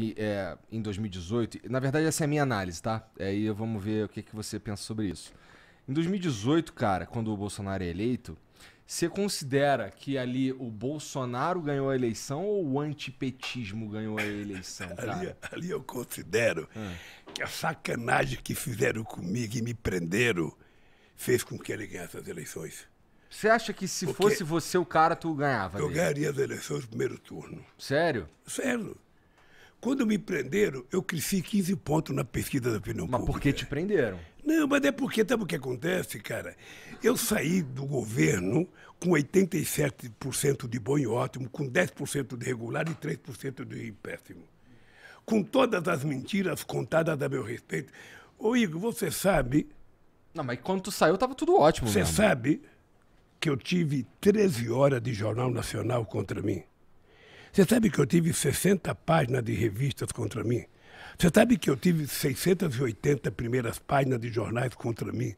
que é, em 2018, na verdade essa é a minha análise, tá? Aí vamos ver o que, que você pensa sobre isso. Em 2018, cara, quando o Bolsonaro é eleito, você considera que ali o Bolsonaro ganhou a eleição ou o antipetismo ganhou a eleição, cara? ali, ali eu considero ah. que a sacanagem que fizeram comigo e me prenderam fez com que ele ganhasse as eleições. Você acha que se Porque fosse você o cara, tu ganhava? Eu dele? ganharia as eleições no primeiro turno. Sério? Sério. Quando me prenderam, eu cresci 15 pontos na pesquisa da opinião mas pública. Mas por que te prenderam? Não, mas é porque, sabe o que acontece, cara? Eu saí do governo com 87% de bom e ótimo, com 10% de regular e 3% de péssimo. Com todas as mentiras contadas a meu respeito. Ô, Igor, você sabe... Não, mas quando tu saiu, tava tudo ótimo Você mesmo. sabe que eu tive 13 horas de Jornal Nacional contra mim? Você sabe que eu tive 60 páginas de revistas contra mim? Você sabe que eu tive 680 primeiras páginas de jornais contra mim?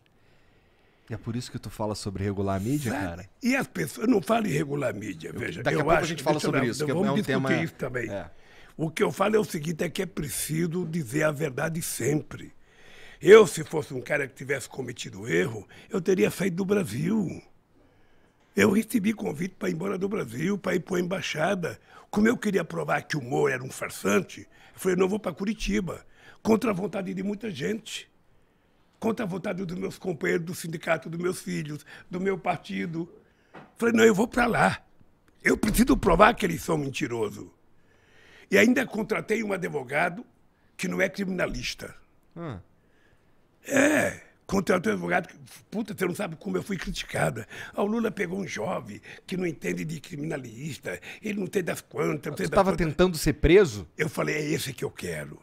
é por isso que tu fala sobre regular mídia, sabe? cara? E as pessoas não falam em regular mídia, eu, veja. Daqui a pouco acho, a gente fala sobre isso, que é um tema... isso também. É. O que eu falo é o seguinte, é que é preciso dizer a verdade sempre. Eu, se fosse um cara que tivesse cometido erro, eu teria saído do Brasil. Eu recebi convite para ir embora do Brasil, para ir para a embaixada. Como eu queria provar que o Moro era um farsante, eu falei, não vou para Curitiba, contra a vontade de muita gente. Contra a vontade dos meus companheiros do sindicato, dos meus filhos, do meu partido. Eu falei, não, eu vou para lá. Eu preciso provar que eles são mentirosos. E ainda contratei um advogado que não é criminalista. Hum. É contra o advogado, puta, você não sabe como eu fui criticada. o Lula pegou um jovem que não entende de criminalista, ele não tem das quantas. Você estava tentando ser preso? Eu falei, é esse que eu quero.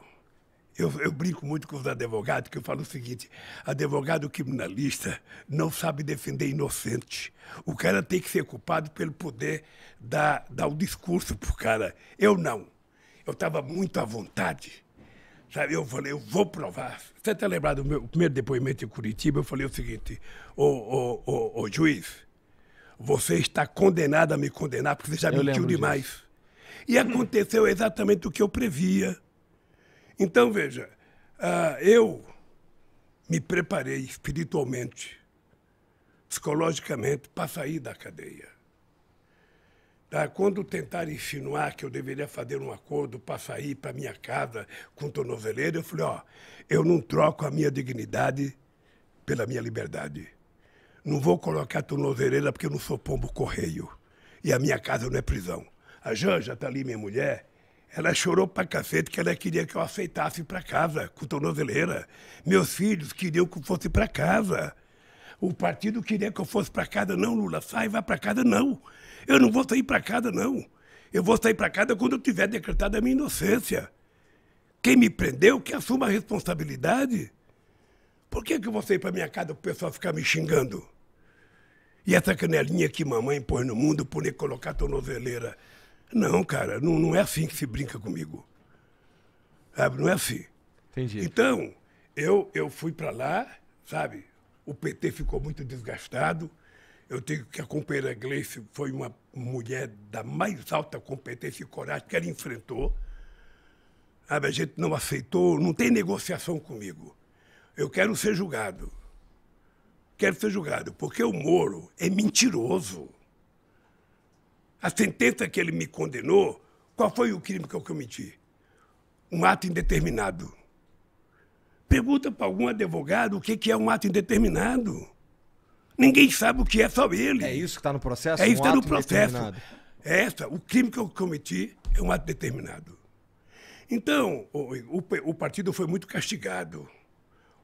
Eu, eu, brinco muito com os advogados, que eu falo o seguinte: advogado criminalista não sabe defender inocente. O cara tem que ser culpado pelo poder dar, o um discurso o cara. Eu não. Eu estava muito à vontade. Sabe, eu falei, eu vou provar. Você está lembrado do meu primeiro depoimento em Curitiba? Eu falei o seguinte, ô, ô, ô, juiz, você está condenado a me condenar porque você já eu mentiu demais. Disso. E aconteceu exatamente o que eu previa. Então, veja, uh, eu me preparei espiritualmente, psicologicamente, para sair da cadeia. Tá, quando tentaram insinuar que eu deveria fazer um acordo para sair para minha casa com o tornozeleiro, eu falei: ó, eu não troco a minha dignidade pela minha liberdade. Não vou colocar tornozeleira porque eu não sou pombo correio. E a minha casa não é prisão. A Janja está ali, minha mulher. Ela chorou pra cacete que ela queria que eu aceitasse para casa, com tornozeleira. Meus filhos queriam que eu fosse para casa. O partido queria que eu fosse para casa. Não, Lula, sai, vai para casa. Não. Eu não vou sair para casa, não. Eu vou sair para casa quando eu tiver decretado a minha inocência. Quem me prendeu, que assuma a responsabilidade. Por que, que eu vou sair para minha casa para o pessoal ficar me xingando? E essa canelinha que mamãe põe no mundo por nem colocar tornozeleira? Não, cara, não, não é assim que se brinca comigo. Sabe? Não é assim. Entendi. Então, eu, eu fui para lá, sabe? O PT ficou muito desgastado. Eu digo que a companheira Gleice foi uma mulher da mais alta competência e coragem que ela enfrentou. a gente não aceitou, não tem negociação comigo. Eu quero ser julgado. Quero ser julgado, porque o Moro é mentiroso. A sentença que ele me condenou, qual foi o crime que eu cometi? Um ato indeterminado. Pergunta para algum advogado o que é um ato indeterminado. Ninguém sabe o que é, só ele. É isso que está no processo? É isso que um está no processo. Essa, o crime que eu cometi é um ato determinado. Então, o, o, o partido foi muito castigado.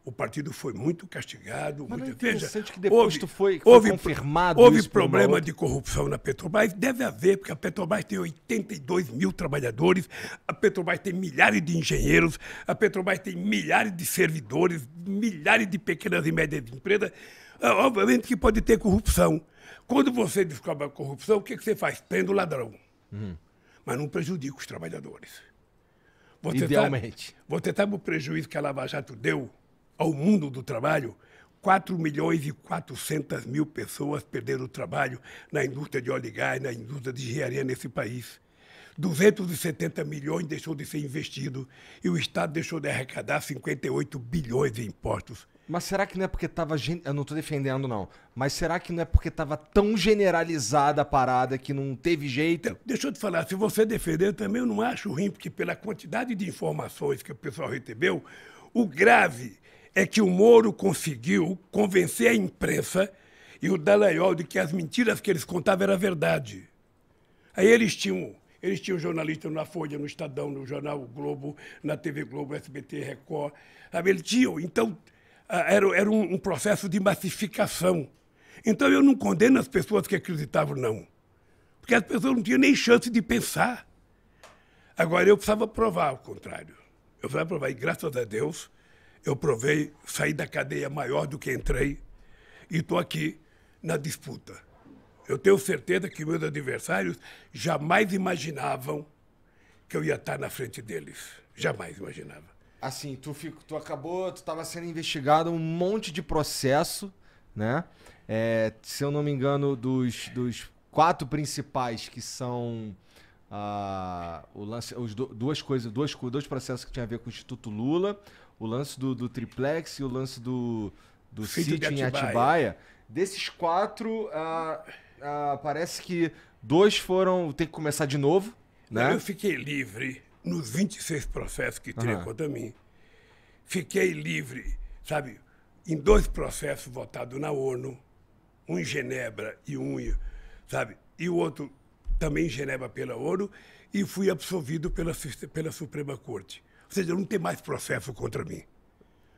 O partido foi muito castigado. Mas é muito, é interessante veja, que depois houve, foi, foi houve, confirmado Houve problema de corrupção na Petrobras. Deve haver, porque a Petrobras tem 82 mil trabalhadores, a Petrobras tem milhares de engenheiros, a Petrobras tem milhares de servidores, milhares de pequenas e médias empresas. Ah, obviamente que pode ter corrupção. Quando você descobre a corrupção, o que, é que você faz? Prende o ladrão. Uhum. Mas não prejudica os trabalhadores. Você Idealmente. Sabe, você sabe o prejuízo que a Lava Jato deu ao mundo do trabalho? 4 milhões e 400 mil pessoas perderam o trabalho na indústria de óleo e gás, na indústria de engenharia nesse país. 270 milhões deixou de ser investido e o Estado deixou de arrecadar 58 bilhões em impostos. Mas será que não é porque estava. Gen... Eu não estou defendendo, não. Mas será que não é porque estava tão generalizada a parada que não teve jeito? De então, deixa eu te falar, se você defender também, eu não acho ruim, porque pela quantidade de informações que o pessoal recebeu, o grave é que o Moro conseguiu convencer a imprensa e o Dallagnol de que as mentiras que eles contavam era verdade. Aí eles tinham eles tinham jornalistas na Folha, no Estadão, no Jornal Globo, na TV Globo, SBT, Record. Sabe? Eles tinham. Então, ah, era, era um, um processo de massificação. Então, eu não condeno as pessoas que acreditavam, não. Porque as pessoas não tinham nem chance de pensar. Agora, eu precisava provar o contrário. Eu precisava provar. E graças a Deus, eu provei, saí da cadeia maior do que entrei e estou aqui na disputa. Eu tenho certeza que meus adversários jamais imaginavam que eu ia estar na frente deles. Jamais imaginava. Assim, tu, fico, tu acabou, tu estava sendo investigado um monte de processo, né? É, se eu não me engano, dos, dos quatro principais que são ah, o lance, os do, duas coisas, dois, dois processos que tinha a ver com o Instituto Lula, o lance do, do triplex e o lance do, do sítio em Atibaia. Desses quatro, ah, ah, parece que dois foram. Tem que começar de novo. Né? Eu fiquei livre nos 26 processos que tinha uhum. contra mim. Fiquei livre, sabe, em dois processos votados na ONU, um em Genebra e um, sabe, e o outro também em Genebra pela ONU, e fui absolvido pela, pela Suprema Corte. Ou seja, não tem mais processo contra mim.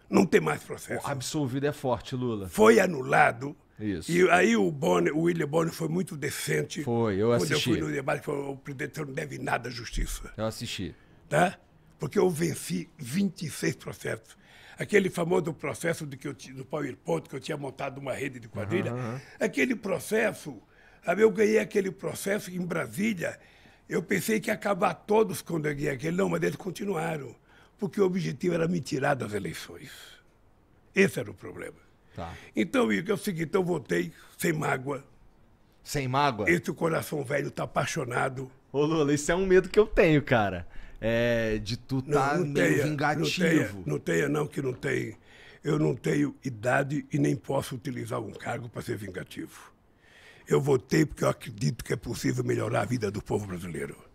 Não tem mais processo. absolvido é forte, Lula. Foi anulado isso. E aí o, Bonner, o William Bonner foi muito decente. Foi, eu quando assisti. Quando eu fui no debate, falou, o presidente não deve nada à justiça. Eu assisti. Tá? Porque eu venci 26 processos. Aquele famoso processo do que eu, do PowerPoint, que eu tinha montado uma rede de quadrilha. Uhum. Aquele processo, sabe, eu ganhei aquele processo em Brasília. Eu pensei que ia acabar todos quando eu ganhei aquele. Não, mas eles continuaram. Porque o objetivo era me tirar das eleições. Esse era o problema. Tá. Então, Igor, é o seguinte, eu votei sem mágoa. Sem mágoa? Esse coração velho tá apaixonado. Ô, Lula, isso é um medo que eu tenho, cara. É, de tu tá não, não meio tenha, vingativo. Não tenha, não tenha, não, que não tem. Eu não tenho idade e nem posso utilizar um cargo para ser vingativo. Eu votei porque eu acredito que é possível melhorar a vida do povo brasileiro.